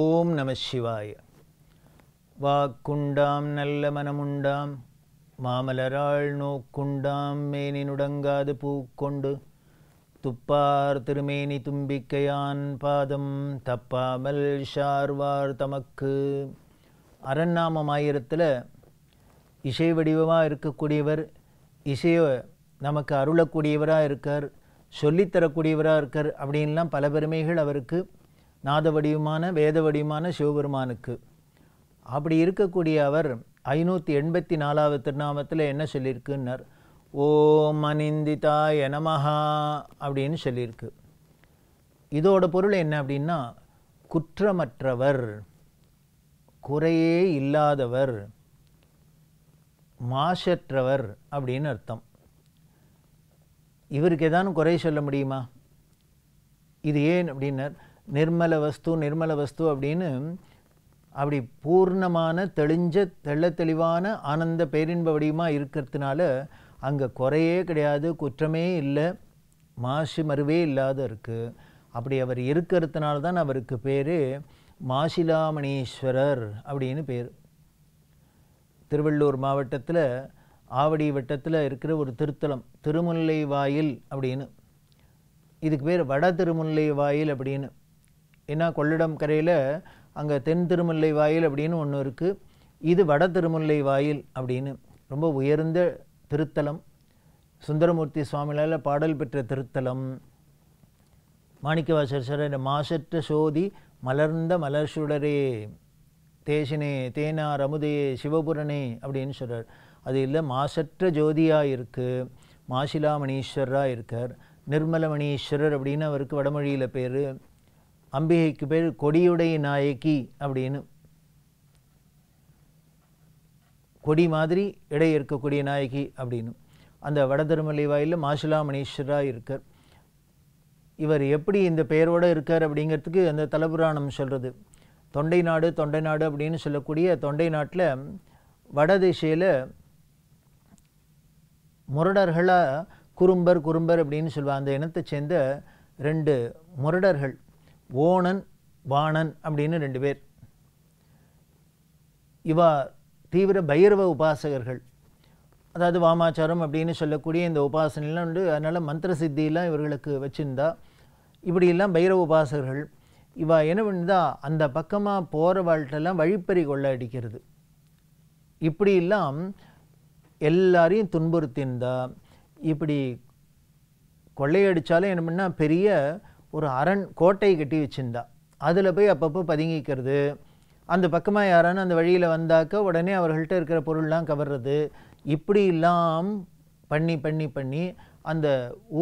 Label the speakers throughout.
Speaker 1: ஓம் நம சிவாய வாக்குண்டாம் நல்ல மனமுண்டாம் மாமலராள் நோக்குண்டாம் நுடங்காது பூக்கொண்டு துப்பார் திருமேனி தும்பிக்கையான் பாதம் தப்பாமல் ஷார்வார் தமக்கு அரண்நாமம் ஆயிரத்தில் இசை வடிவமாக இருக்கக்கூடியவர் இசையை நமக்கு அருளக்கூடியவராக இருக்கார் சொல்லித்தரக்கூடியவராக இருக்கார் அப்படின்லாம் பல பெருமைகள் அவருக்கு நாதவடியுமான வேதவடியுமான சிவபெருமானுக்கு அப்படி இருக்கக்கூடிய அவர் ஐநூற்றி எண்பத்தி நாலாவது திருநாமத்தில் என்ன சொல்லியிருக்குன்னார் ஓம் அனிந்திதா எனமஹா அப்படின்னு சொல்லியிருக்கு இதோட பொருள் என்ன அப்படின்னா குற்றமற்றவர் குறையே இல்லாதவர் மாசற்றவர் அப்படின்னு அர்த்தம் இவருக்கு ஏதானும் குறை சொல்ல முடியுமா இது ஏன் அப்படின்னர் நிர்மல வஸ்து நிர்மல வஸ்து அப்படின்னு அப்படி பூர்ணமான தெளிஞ்ச தெள்ள தெளிவான ஆனந்த பேரின்ப வடிவமாக இருக்கிறதுனால அங்கே குறையே கிடையாது குற்றமே இல்லை மாசு மறுவே இல்லாத இருக்குது அப்படி அவர் இருக்கிறதுனால தான் அவருக்கு பேர் மாசிலாமணீஸ்வரர் அப்படின்னு பேர் திருவள்ளூர் மாவட்டத்தில் ஆவடி வட்டத்தில் இருக்கிற ஒரு திருத்தலம் திருமுல்லை வாயில் அப்படின்னு இதுக்கு பேர் வட திருமுல்லை வாயில் அப்படின்னு ஏன்னா கொள்ளிடம் கரையில் அங்கே தென் திருமுல்லை வாயில் அப்படின்னு ஒன்று இருக்குது இது வட திருமுல்லை வாயில் அப்படின்னு ரொம்ப உயர்ந்த திருத்தலம் சுந்தரமூர்த்தி சுவாமிகளால் பாடல் பெற்ற திருத்தலம் மாணிக்கவாசர் இந்த மாசற்ற சோதி மலர்ந்த மலர் சுடரே தேசினே தேனார் அமுதே சிவபுரனே அப்படின்னு சொல்கிறார் அது இல்லை மாசற்ற ஜோதியாக இருக்குது மாசிலாமணீஸ்வரராக இருக்கார் நிர்மலமணீஸ்வரர் அப்படின்னு அவருக்கு வடமொழியில் பேர் அம்பிகைக்கு பேர் கொடியுடைய நாயகி அப்படின்னு கொடி மாதிரி இடை இருக்கக்கூடிய நாயகி அப்படின்னு அந்த வடதிருமலை வாயில் மாசிலாமணீஸ்வராக இருக்கார் இவர் எப்படி இந்த பெயரோடு இருக்கார் அப்படிங்கிறதுக்கு அந்த தலபுராணம் சொல்கிறது தொண்டை நாடு தொண்டை நாடு அப்படின்னு சொல்லக்கூடிய தொண்டை நாட்டில் வடதிசையில் முரடர்களாக குறும்பர் குறும்பர் அப்படின்னு சொல்லுவாங்க அந்த இனத்தை சேர்ந்த ரெண்டு முரடர்கள் ஓணன் வாணன் அப்படின்னு ரெண்டு பேர் இவா தீவிர பைரவ உபாசகர்கள் அதாவது வாமாச்சாரம் அப்படின்னு சொல்லக்கூடிய இந்த உபாசனையெல்லாம் உண்டு அதனால் மந்திர சித்தியெல்லாம் இவர்களுக்கு வச்சுருந்தா இப்படியெல்லாம் பைரவ உபாசகர்கள் இவா என்ன பண்ணுதா அந்த பக்கமாக போகிற வாழ்க்கையெல்லாம் வழிப்பறி கொள்ள அடிக்கிறது இப்படியெல்லாம் எல்லாரையும் துன்புறுத்தியிருந்தா இப்படி கொள்ளையடித்தாலும் என்ன பண்ணால் பெரிய ஒரு அரண் கோட்டை கட்டி வச்சுருந்தா அதில் போய் அப்பப்போ பதுங்கிக்கிறது அந்த பக்கமாக யாரானு அந்த வழியில் வந்தாக்க உடனே அவர்கள்ட்ட இருக்கிற பொருள்லாம் கவர்றது இப்படிலாம் பண்ணி பண்ணி பண்ணி அந்த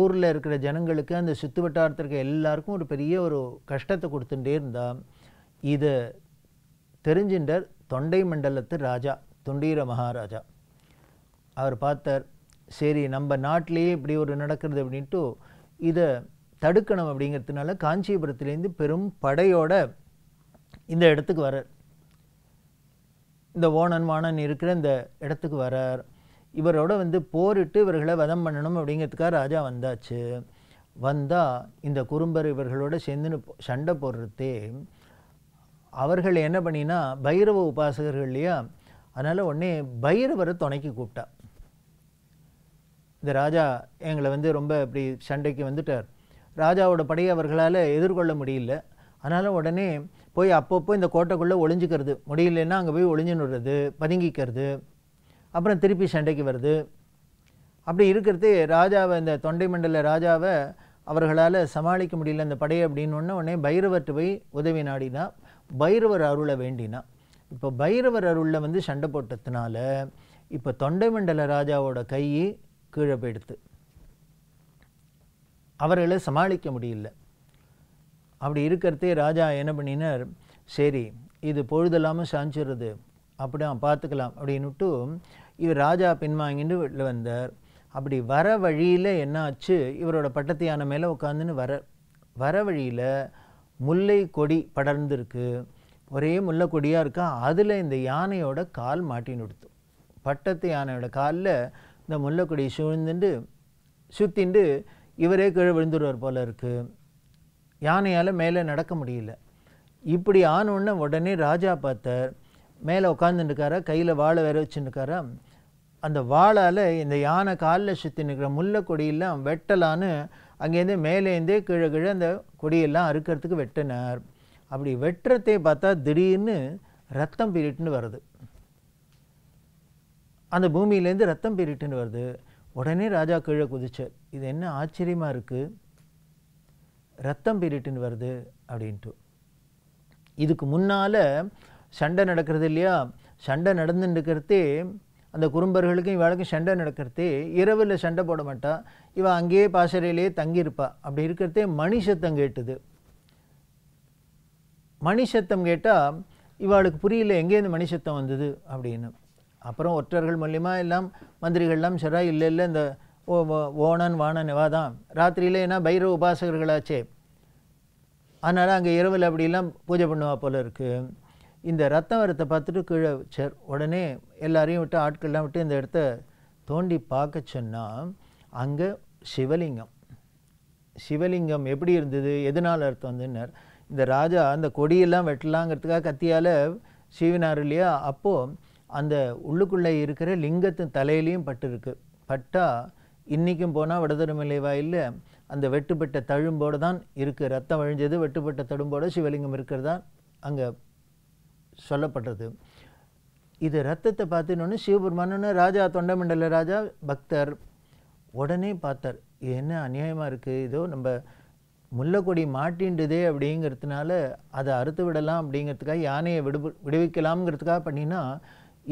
Speaker 1: ஊரில் இருக்கிற ஜனங்களுக்கு அந்த சுற்று வட்டாரத்தில் வட்டாரத்திற்கு எல்லாருக்கும் ஒரு பெரிய ஒரு கஷ்டத்தை கொடுத்துட்டே இருந்தால் இதை தெரிஞ்சின்ற தொண்டை மண்டலத்து ராஜா தொண்டீர மகாராஜா அவர் பார்த்தார் சரி நம்ம நாட்டிலேயே இப்படி ஒரு நடக்கிறது அப்படின்ட்டு இதை தடுக்கணும் அப்படிங்கிறதுனால காஞ்சிபுரத்துலேருந்து பெரும் படையோட இந்த இடத்துக்கு வரார் இந்த ஓணன் வாணன் இருக்கிற இந்த இடத்துக்கு வரார் இவரோட வந்து போரிட்டு இவர்களை வதம் பண்ணணும் அப்படிங்கிறதுக்காக ராஜா வந்தாச்சு வந்தால் இந்த குறும்பர் இவர்களோட சேர்ந்துன்னு சண்டை போடுறதே அவர்கள் என்ன பண்ணினா பைரவ உபாசகர்கள் இல்லையா அதனால் உடனே பைரவரை துணைக்கு கூப்பிட்டா இந்த ராஜா எங்களை வந்து ரொம்ப இப்படி சண்டைக்கு வந்துட்டார் ராஜாவோட படையை அவர்களால் எதிர்கொள்ள முடியல அதனால் உடனே போய் அப்பப்போ இந்த கோட்டைக்குள்ளே ஒளிஞ்சிக்கிறது முடியலன்னா அங்கே போய் ஒளிஞ்சுன்னுறது பதுங்கிக்கிறது அப்புறம் திருப்பி சண்டைக்கு வருது அப்படி இருக்கிறது ராஜாவை இந்த தொண்டை மண்டல ராஜாவை அவர்களால் சமாளிக்க முடியல அந்த படையை அப்படின்னு உடனே பைரவர்கிட்ட போய் உதவி நாடினா பைரவர் அருளை வேண்டினா இப்போ பைரவர் அருளில் வந்து சண்டை போட்டதுனால இப்போ தொண்டை மண்டல ராஜாவோட கை கீழே போயிடுது அவர்களை சமாளிக்க முடியல அப்படி இருக்கிறதே ராஜா என்ன பண்ணினார் சரி இது பொழுதெல்லாமல் சாஞ்சிடுறது அப்படின் பார்த்துக்கலாம் அப்படின்னுட்டு இவர் ராஜா பின்வாங்கிட்டு வீட்டில் வந்தார் அப்படி வர வழியில் என்னாச்சு இவரோட பட்டத்தியான மேலே உட்காந்துன்னு வர வர வழியில் முல்லை கொடி படர்ந்துருக்கு ஒரே முல்லை கொடியாக இருக்கா அதில் இந்த யானையோட கால் மாட்டின்னு கொடுத்து பட்டத்து யானையோட காலில் இந்த முல்லைக்கொடி சூழ்ந்துட்டு சுற்றிண்டு இவரே கீழே விழுந்துடுவார் போல் இருக்குது யானையால் மேலே நடக்க முடியல இப்படி ஆனோடனே உடனே ராஜா பார்த்தார் மேலே உட்காந்துட்டுருக்காரா கையில் வாழை வேற வச்சுருக்காரா அந்த வாழால் இந்த யானை காலில் சுற்றி நிற்கிற முல்லை கொடியெல்லாம் வெட்டலான்னு அங்கேருந்து மேலேருந்தே கீழே கீழே அந்த கொடியெல்லாம் அறுக்கிறதுக்கு வெட்டினார் அப்படி வெட்டுறதே பார்த்தா திடீர்னு ரத்தம் பீரிட்டுன்னு வருது அந்த பூமியிலேருந்து ரத்தம் பீரிட்டுன்னு வருது உடனே ராஜா கீழே குதிச்சார் இது என்ன ஆச்சரியமாக இருக்குது ரத்தம் பீரிட்டுன்னு வருது அப்படின்ட்டு இதுக்கு முன்னால் சண்டை நடக்கிறது இல்லையா சண்டை நடந்துட்டு இருக்கிறதே அந்த குறும்பர்களுக்கும் இவளுக்கும் சண்டை நடக்கிறதே இரவில் சண்டை போட மாட்டா இவள் அங்கேயே பாசறையிலேயே தங்கியிருப்பா அப்படி இருக்கிறதே மணி சத்தம் கேட்டுது மணி சத்தம் கேட்டால் இவாளுக்கு புரியல எங்கேருந்து மணி சத்தம் வந்தது அப்படின்னு அப்புறம் ஒற்றர்கள் மூலியமாக எல்லாம் மந்திரிகள்லாம் சரா இல்லை இல்லை இந்த ஓ ஓணன் வாணன் இவா தான் ராத்திரியில் ஏன்னா பைரவ உபாசகர்களாச்சே அதனால் அங்கே இரவில் அப்படிலாம் பூஜை பண்ணுவா போல் இருக்குது இந்த ரத்தம் வரத்தை பார்த்துட்டு கீழே சர் உடனே எல்லாரையும் விட்டு ஆட்கள்லாம் விட்டு இந்த இடத்த தோண்டி பார்க்க சொன்னால் அங்கே சிவலிங்கம் சிவலிங்கம் எப்படி இருந்தது எதனால் அர்த்தம் வந்துன்னார் இந்த ராஜா அந்த கொடியெல்லாம் வெட்டலாங்கிறதுக்காக கத்தியால் சீவினார் இல்லையா அப்போது அந்த உள்ளுக்குள்ளே இருக்கிற லிங்கத்தின் தலையிலையும் பட்டிருக்கு பட்டால் இன்றைக்கும் போனால் வடதருமலை வாயில் அந்த வெட்டுப்பட்ட தழும்போடு தான் இருக்குது ரத்தம் வழிஞ்சது வெட்டுப்பட்ட தழும்போடு சிவலிங்கம் இருக்கிறதா அங்கே சொல்லப்படுறது இது ரத்தத்தை பார்த்துன்னு சிவபெருமானன்னு ராஜா தொண்டமண்டல ராஜா பக்தர் உடனே பார்த்தார் என்ன அநியாயமாக இருக்குது இதோ நம்ம முல்லைக்கொடி மாட்டின்றதே அப்படிங்கிறதுனால அதை அறுத்து விடலாம் அப்படிங்கிறதுக்காக யானையை விடு விடுவிக்கலாம்ங்கிறதுக்காக பண்ணினா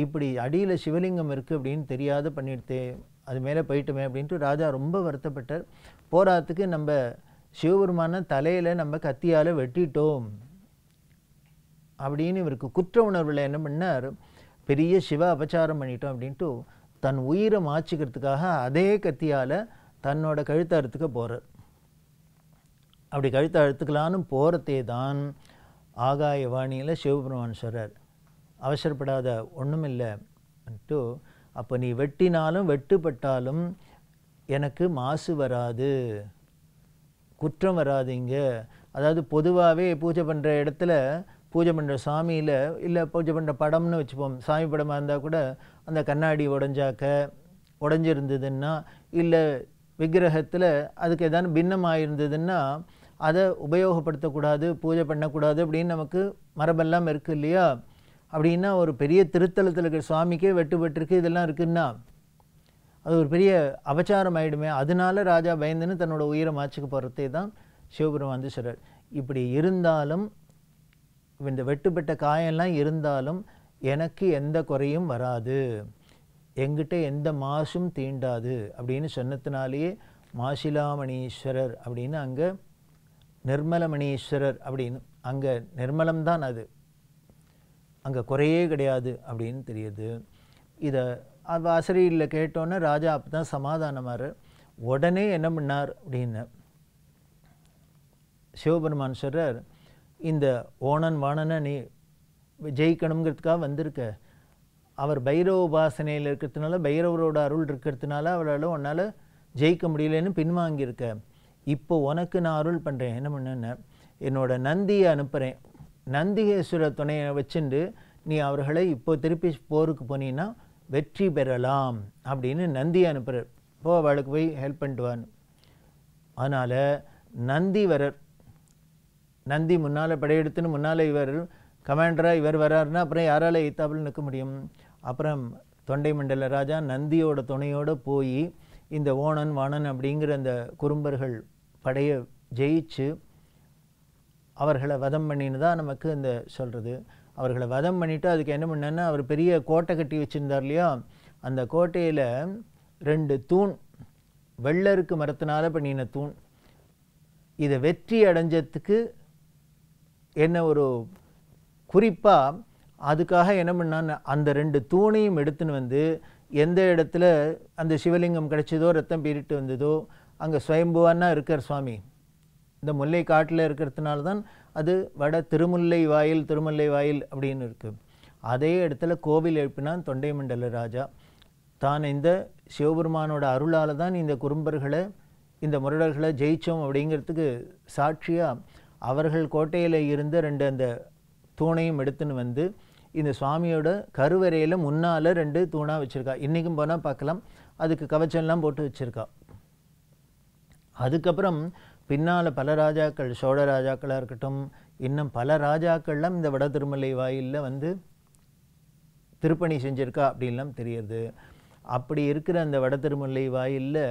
Speaker 1: இப்படி அடியில் சிவலிங்கம் இருக்குது அப்படின்னு தெரியாத பண்ணிடுத்தே அது மேலே போயிட்டுமே அப்படின்ட்டு ராஜா ரொம்ப வருத்தப்பட்டார் போராத்துக்கு நம்ம சிவபெருமான தலையில் நம்ம கத்தியால் வெட்டிட்டோம் அப்படின்னு இவருக்கு குற்ற உணர்வில் என்ன பண்ணார் பெரிய சிவ அபச்சாரம் பண்ணிட்டோம் அப்படின்ட்டு தன் உயிரை மாச்சிக்கிறதுக்காக அதே கத்தியால் தன்னோட கழுத்தாரத்துக்கு போகிறார் அப்படி கழுத்தை போகிறதே தான் வாணியில் சிவபெருமான் சொல்கிறார் அவசரப்படாத ஒன்றுமில்லைன்ட்டு அப்போ நீ வெட்டினாலும் வெட்டுப்பட்டாலும் எனக்கு மாசு வராது குற்றம் வராதிங்க அதாவது பொதுவாகவே பூஜை பண்ணுற இடத்துல பூஜை பண்ணுற சாமியில் இல்லை பூஜை பண்ணுற படம்னு வச்சுப்போம் சாமி படமாக இருந்தால் கூட அந்த கண்ணாடி உடஞ்சாக்க உடஞ்சிருந்ததுன்னா இல்லை விக்கிரகத்தில் அதுக்கு ஏதாவது பின்னமாக இருந்ததுன்னா அதை உபயோகப்படுத்தக்கூடாது பூஜை பண்ணக்கூடாது அப்படின்னு நமக்கு மரபெல்லாம் இருக்குது இல்லையா அப்படின்னா ஒரு பெரிய திருத்தலத்தில் இருக்கிற சுவாமிக்கே வெட்டுப்பட்டிருக்கு இதெல்லாம் இருக்குன்னா அது ஒரு பெரிய அபச்சாரம் ஆகிடுமே அதனால ராஜா பயந்துன்னு தன்னோட உயிரை மாச்சுக்கு போகிறதே தான் சிவபெருமான் வந்து சொல்கிறார் இப்படி இருந்தாலும் இந்த வெட்டுப்பட்ட காயம்லாம் இருந்தாலும் எனக்கு எந்த குறையும் வராது எங்கிட்ட எந்த மாசும் தீண்டாது அப்படின்னு சொன்னதுனாலேயே மாசிலாமணீஸ்வரர் அப்படின்னு அங்கே நிர்மலமணீஸ்வரர் அப்படின்னு அங்கே நிர்மலம்தான் அது அங்கே குறையே கிடையாது அப்படின்னு தெரியுது இதை ஆசிரியில் கேட்டோன்னே ராஜா அப்போ தான் சமாதானமாக உடனே என்ன பண்ணார் அப்படின்னு சிவபெருமான் சொல்கிறார் இந்த ஓணன் வாணனை நீ ஜெயிக்கணுங்கிறதுக்காக வந்திருக்க அவர் பைரவ உபாசனையில் இருக்கிறதுனால பைரவரோட அருள் இருக்கிறதுனால அவரால் உன்னால் ஜெயிக்க முடியலன்னு பின்வாங்கியிருக்க இப்போ உனக்கு நான் அருள் பண்ணுறேன் என்ன பண்ணுன்னு என்னோடய நந்தியை அனுப்புகிறேன் நந்திகேஸ்வர துணையை வச்சுண்டு நீ அவர்களை இப்போ திருப்பி போருக்கு போனீங்கன்னா வெற்றி பெறலாம் அப்படின்னு நந்தி அனுப்புகிறார் போ அவளுக்கு போய் ஹெல்ப் பண்ணிட்டு அதனால் நந்தி வரர் நந்தி முன்னால் படையெடுத்துன்னு முன்னால் இவர் கமாண்டராக இவர் வராருன்னா அப்புறம் யாரால் எய்த்தாப்பில் நிற்க முடியும் அப்புறம் தொண்டை மண்டல ராஜா நந்தியோட துணையோடு போய் இந்த ஓணன் வாணன் அப்படிங்கிற அந்த குறும்பர்கள் படையை ஜெயிச்சு அவர்களை வதம் பண்ணின்னு தான் நமக்கு இந்த சொல்கிறது அவர்களை வதம் பண்ணிவிட்டு அதுக்கு என்ன பண்ணேன்னா அவர் பெரிய கோட்டை கட்டி வச்சுருந்தார் இல்லையா அந்த கோட்டையில் ரெண்டு தூண் வெள்ளருக்கு மரத்தினால் பண்ணின தூண் இதை வெற்றி அடைஞ்சதுக்கு என்ன ஒரு குறிப்பாக அதுக்காக என்ன பண்ணான்னு அந்த ரெண்டு தூணையும் எடுத்துன்னு வந்து எந்த இடத்துல அந்த சிவலிங்கம் கிடைச்சதோ ரத்தம் பீரிட்டு வந்ததோ அங்கே சுயம்புவான்னா இருக்கார் சுவாமி இந்த முல்லை காட்டில் இருக்கிறதுனால தான் அது வட திருமுல்லை வாயில் திருமுல்லை வாயில் அப்படின்னு இருக்குது அதே இடத்துல கோவில் எழுப்பினான் தொண்டை மண்டல ராஜா தான் இந்த சிவபெருமானோட அருளால் தான் இந்த குறும்பர்களை இந்த முரடர்களை ஜெயித்தோம் அப்படிங்கிறதுக்கு சாட்சியாக அவர்கள் கோட்டையில் இருந்து ரெண்டு அந்த தூணையும் எடுத்துன்னு வந்து இந்த சுவாமியோட கருவறையில் முன்னால் ரெண்டு தூணாக வச்சுருக்கா இன்றைக்கும் போனால் பார்க்கலாம் அதுக்கு கவச்சம்லாம் போட்டு வச்சுருக்கா அதுக்கப்புறம் பின்னால் பல ராஜாக்கள் சோழ ராஜாக்களாக இருக்கட்டும் இன்னும் பல ராஜாக்கள்லாம் இந்த வட திருமலை வாயிலில் வந்து திருப்பணி செஞ்சுருக்கா அப்படின்லாம் தெரியுது அப்படி இருக்கிற அந்த வட திருமலை வாயிலில்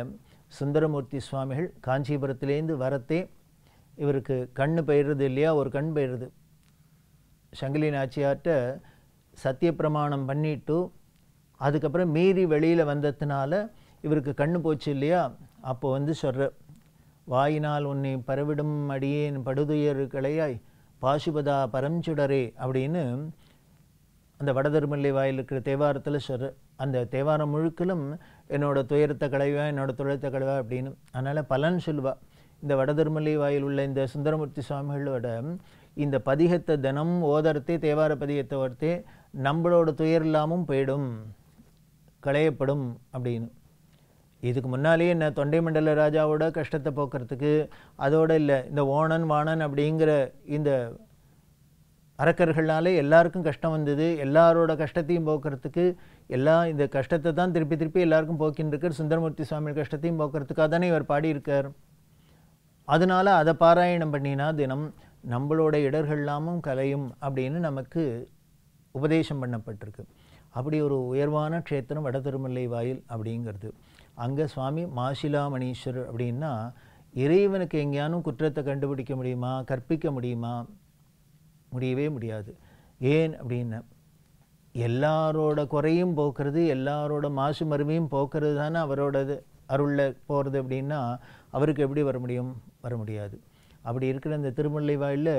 Speaker 1: சுந்தரமூர்த்தி சுவாமிகள் காஞ்சிபுரத்துலேருந்து வரத்தே இவருக்கு கண் பயிர்றது இல்லையா ஒரு கண் பயிர்றது சங்கிலி நாச்சியார்கிட்ட பிரமாணம் பண்ணிட்டு அதுக்கப்புறம் மீறி வெளியில் வந்ததுனால இவருக்கு கண் போச்சு இல்லையா அப்போ வந்து சொல்கிற வாயினால் உன்னை பரவிடும் அடியேன் படுதுயர் கிளையாய் பாசுபதா பரஞ்சுடரே அப்படின்னு அந்த வடதருமல்லை வாயில் இருக்கிற தேவாரத்தில் சொல் அந்த தேவாரம் முழுக்கிலும் என்னோட துயரத்தை களைவா என்னோட துயரத்தை களைவா அப்படின்னு அதனால் பலன் சொல்வா இந்த வடதருமல்லை வாயில் உள்ள இந்த சுந்தரமூர்த்தி சுவாமிகளோட இந்த பதிகத்தை தினம் ஓதரத்தே தேவார பதிகத்தை ஓர்த்தே நம்மளோட துயர் இல்லாமல் போயிடும் களையப்படும் அப்படின்னு இதுக்கு முன்னாலேயே என்ன தொண்டை மண்டல ராஜாவோட கஷ்டத்தை போக்குறதுக்கு அதோடு இல்லை இந்த ஓணன் வாணன் அப்படிங்கிற இந்த அரக்கர்களாலே எல்லாருக்கும் கஷ்டம் வந்தது எல்லாரோட கஷ்டத்தையும் போக்குறதுக்கு எல்லா இந்த கஷ்டத்தை தான் திருப்பி திருப்பி எல்லாருக்கும் போக்கின்னு சுந்தரமூர்த்தி சுவாமி கஷ்டத்தையும் போக்குறதுக்காக தானே இவர் பாடியிருக்கார் அதனால் அதை பாராயணம் பண்ணினா தினம் நம்மளோட இடர்கள்லாமும் கலையும் அப்படின்னு நமக்கு உபதேசம் பண்ணப்பட்டிருக்கு அப்படி ஒரு உயர்வான க்ஷேத்திரம் வட திருமல்லை வாயில் அப்படிங்கிறது அங்கே சுவாமி மாசிலாமணீஸ்வரர் அப்படின்னா இறைவனுக்கு எங்கேயானும் குற்றத்தை கண்டுபிடிக்க முடியுமா கற்பிக்க முடியுமா முடியவே முடியாது ஏன் அப்படின்னா எல்லாரோட குறையும் போக்குறது எல்லாரோட மாசு மருமையும் போக்குறது தானே அவரோடது அருளில் போகிறது அப்படின்னா அவருக்கு எப்படி வர முடியும் வர முடியாது அப்படி இருக்கிற இந்த திருமலை வாயில்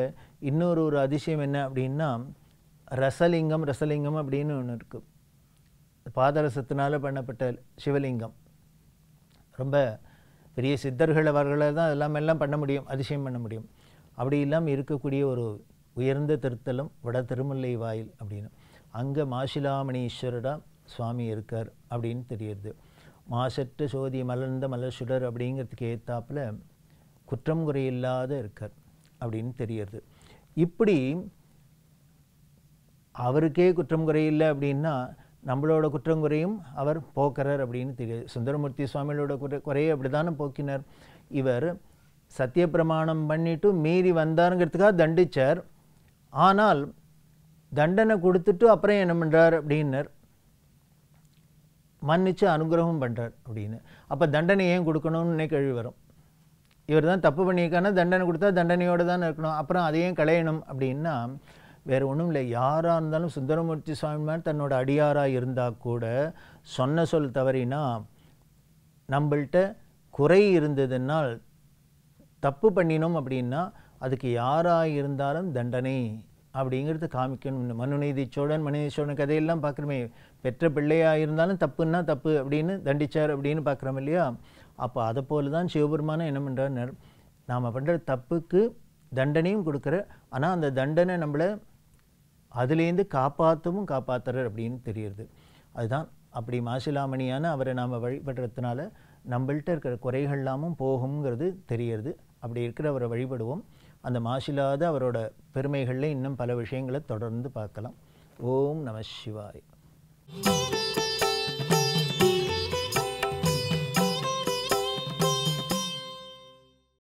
Speaker 1: இன்னொரு ஒரு அதிசயம் என்ன அப்படின்னா ரசலிங்கம் ரசலிங்கம் அப்படின்னு ஒன்று இருக்குது பாதரசத்தினால் பண்ணப்பட்ட சிவலிங்கம் ரொம்ப பெரிய சித்தர்கள் அவர்களை தான் அதெல்லாம் எல்லாம் பண்ண முடியும் அதிசயம் பண்ண முடியும் அப்படி இல்லாமல் இருக்கக்கூடிய ஒரு உயர்ந்த திருத்தலம் வட திருமலை வாயில் அப்படின்னு அங்கே மாசிலாமணீஸ்வரடம் சுவாமி இருக்கார் அப்படின்னு தெரியுது மாசற்ற சோதி மலர்ந்த மலர்சுடர் அப்படிங்கிறதுக்கு ஏற்றாப்பில் குற்றம் குறையில்லாத இருக்கார் அப்படின்னு தெரியுது இப்படி அவருக்கே குற்றம் குறையில்லை அப்படின்னா நம்மளோட குற்றம் குறையும் அவர் போக்குறார் அப்படின்னு தெரியுது சுந்தரமூர்த்தி சுவாமிகளோட குறை குறையை அப்படி தானே போக்கினார் இவர் சத்திய பிரமாணம் பண்ணிட்டு மீறி வந்தாருங்கிறதுக்காக தண்டித்தார் ஆனால் தண்டனை கொடுத்துட்டு அப்புறம் என்ன பண்ணுறார் அப்படின்னர் மன்னித்து அனுகிரகம் பண்ணுறார் அப்படின்னு அப்போ தண்டனை ஏன் கொடுக்கணும்னு கேள்வி வரும் இவர் தான் தப்பு பண்ணியிருக்கான தண்டனை கொடுத்தா தண்டனையோடு தான் இருக்கணும் அப்புறம் அதையும் களையணும் அப்படின்னா வேறு ஒன்றும் இல்லை யாராக இருந்தாலும் சுந்தரமூர்த்தி மாதிரி தன்னோட அடியாராக இருந்தால் கூட சொன்ன சொல் தவறினா நம்மள்கிட்ட குறை இருந்ததுனால் தப்பு பண்ணினோம் அப்படின்னா அதுக்கு யாராக இருந்தாலும் தண்டனை அப்படிங்கிறது காமிக்கணும் மனுநீதி சோழன் மனுநீதி சோழன் கதையெல்லாம் பார்க்குறோமே பெற்ற பிள்ளையாக இருந்தாலும் தப்புன்னா தப்பு அப்படின்னு தண்டிச்சார் அப்படின்னு பார்க்குறோம் இல்லையா அப்போ அதை போல தான் சிவபெருமானம் என்ன பண்ணுறார் நாம் பண்ணுற தப்புக்கு தண்டனையும் கொடுக்குற ஆனால் அந்த தண்டனை நம்மளை அதுலேருந்து காப்பாற்றவும் காப்பாற்றுறார் அப்படின்னு தெரியுது அதுதான் அப்படி மாசிலாமணியான அவரை நாம் வழிபடுறதுனால நம்மள்கிட்ட இருக்கிற குறைகள்லாமும் போகுங்கிறது தெரியுது அப்படி இருக்கிறவரை வழிபடுவோம் அந்த மாசிலாத அவரோட பெருமைகளில் இன்னும் பல விஷயங்களை தொடர்ந்து பார்க்கலாம் ஓம் நம சிவாய்